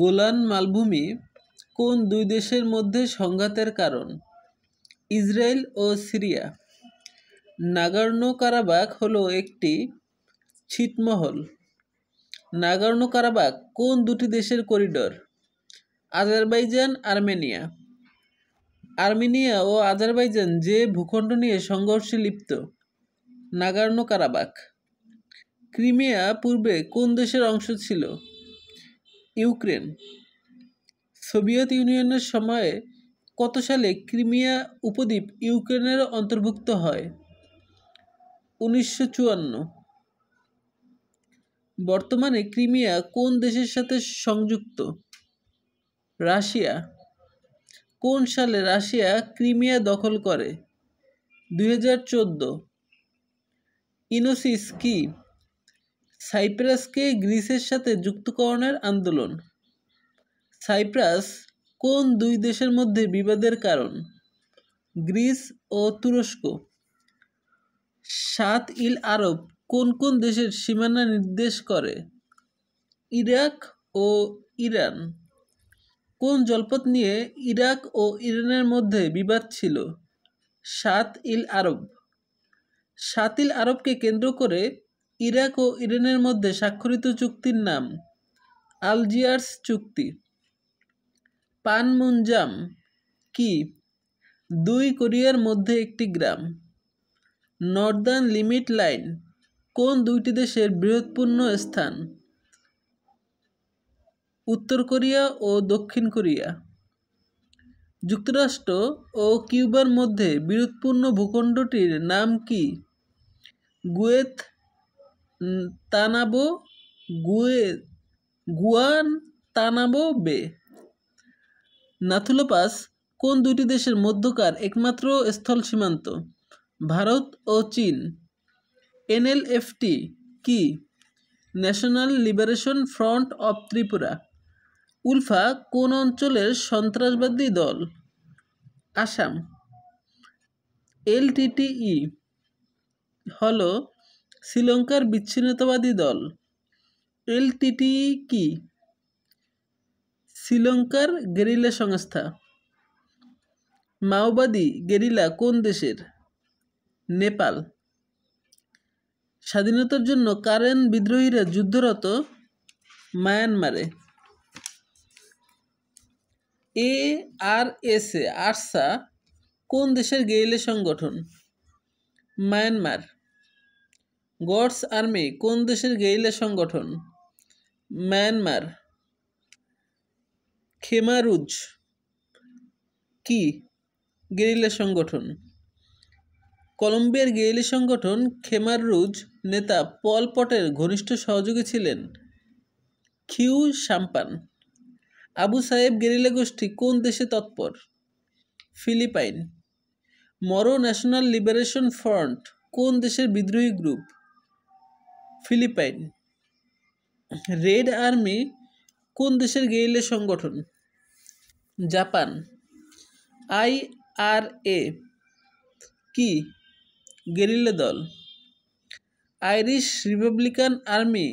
Golan মালভূমি কোন দুই দেশের মধ্যে সংঘাতের কারণ ইসরায়েল ও সিরিয়া নাগার্নো কারাবাক হলো একটি ছিটমহল নাগার্নো কারাবাক কোন দুটি দেশের করিডর আজারবাইজান আর্মেনিয়া আর্মেনিয়া ও আজারবাইজান যে ভূখণ্ড নিয়ে সংঘর্ষে লিপ্ত নাগার্নো কারাবাক ক্রিমিয়া পূর্বে কোন দেশের অংশ ছিল ইউক্রেন সোভিয়েত ইউনিয়নের সময়ে কত সালে ক্রিমিয়া উপদ্বীপ ইউক্রেনের অন্তর্ভুক্ত হয় উনিশশো বর্তমানে ক্রিমিয়া কোন দেশের সাথে সংযুক্ত রাশিয়া কোন সালে রাশিয়া ক্রিমিয়া দখল করে দুই ইনোসিস কি সাইপ্রাসকে গ্রিসের সাথে যুক্তকরণের আন্দোলন সাইপ্রাস কোন দুই দেশের মধ্যে বিবাদের কারণ গ্রিস ও তুরস্ক সাত ইল আরব কোন কোন দেশের সীমানা নির্দেশ করে ইরাক ও ইরান কোন জলপথ নিয়ে ইরাক ও ইরানের মধ্যে বিবাদ ছিল সাত ইল আরব সাত ইল আরবকে কেন্দ্র করে ইরাক ও ইরানের মধ্যে স্বাক্ষরিত চুক্তির নাম আলজিয়ার্স চুক্তি পানমুঞ্জাম কি দুই কোরিয়ার মধ্যে একটি গ্রাম নর্দার্ন লিমিট লাইন কোন দুইটি দেশের বৃহৎপূর্ণ স্থান উত্তর কোরিয়া ও দক্ষিণ কোরিয়া যুক্তরাষ্ট্র ও কিউবার মধ্যে বীরুৎপূর্ণ ভূখণ্ডটির নাম কি গুয়েথ তানাবো গুয়ে গুয়ান তানাবো বে নাথুলোপাস কোন দুটি দেশের মধ্যকার একমাত্র স্থল সীমান্ত ভারত ও চীন এনএলএফটি কি National Liberation Front of Tripura ULFA কোন অঞ্চলের সন্ত্রাসবাদী দল আসাম এলটিটিই হলো শ্রীলঙ্কার বিচ্ছিন্নতাবাদী দল এলটিটি কি শ্রীলঙ্কার গেরিলা সংস্থা মাওবাদী গেরিলা কোন দেশের নেপাল স্বাধীনতার জন্য কারেন বিদ্রোহীরা যুদ্ধরত মায়ানমারে এ আর এসে আর্সা আরসা কোন দেশের গেরিলা সংগঠন মায়ানমার গডস আর্মি কোন দেশের গেইলা সংগঠন মায়ানমার খেমারুজ কি গেরিলা সংগঠন কলম্বিয়ার গেইলি সংগঠন খেমারুজ নেতা পল পটের ঘনিষ্ঠ সহযোগী ছিলেন খিউ সাম্পান আবু সাহেব গেরিলা গোষ্ঠী কোন দেশে তৎপর Philippine Moro National Liberation Front কোন দেশের বিদ্রোহী গ্রুপ ফিলিপাইন রেড আর্মি কোন দেশের গেইলে সংগঠন জাপান আই আর এ কি গেরিলে দল আইরিশ রিপাবলিকান আর্মি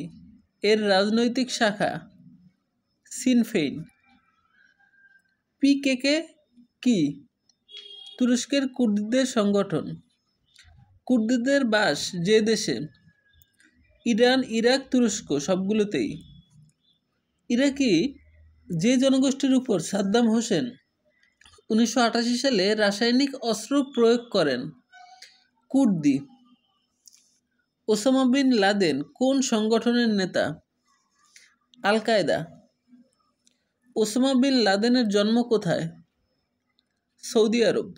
এর রাজনৈতিক শাখা সিনফেইন পিকেকে কি তুরস্কের কুর্দিদের সংগঠন কুর্দিদের বাস যে দেশে ইরান ইরাক তুরস্ক সবগুলোতেই ইরাকি যে জনগোষ্ঠীর উপর সাদ্দাম হোসেন উনিশশো সালে রাসায়নিক অস্ত্র প্রয়োগ করেন কুর্দি ওসামা বিন লাদেন কোন সংগঠনের নেতা আল কায়দা ওসামা বিন লাদেনের জন্ম কোথায় Saudi Arab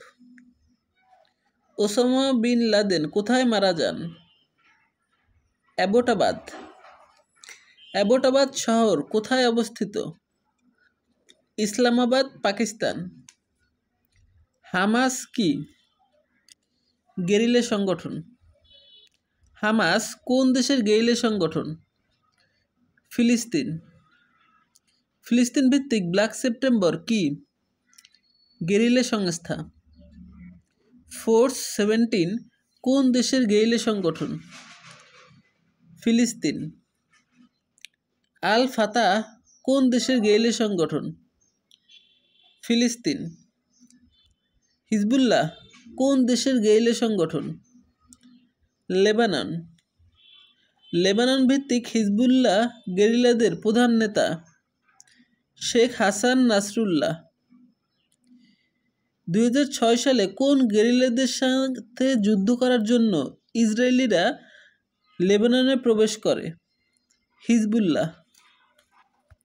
Osama bin Laden কোথায় মারা যান অ্যাবোটাবাদ অ্যাবোটাবাদ শহর কোথায় অবস্থিত ইসলামাবাদ পাকিস্তান হামাস কি গেরিলে সংগঠন হামাস কোন দেশের গেরিলে সংগঠন ফিলিস্তিন ফিলিস্তিন ভিত্তিক ব্ল্যাক সেপ্টেম্বর কি গেরিলে সংস্থা ফোর্স সেভেন্টিন কোন দেশের গেরিলে সংগঠন ফিলিস্তিন আল ফাতা কোন দেশের গেইলে সংগঠন ফিলিস্তিন হিজবুল্লাহ কোন দেশের গেইলে সংগঠন লেবানন লেবানন ভিত্তিক হিজবুল্লাহ গেরিলাদের প্রধান নেতা শেখ হাসান নাসরুল্লাহ দুই সালে কোন গেরিলাদের সাথে যুদ্ধ করার জন্য ইসরায়েলিরা লেবাননে প্রবেশ করে হিজবুল্লাহ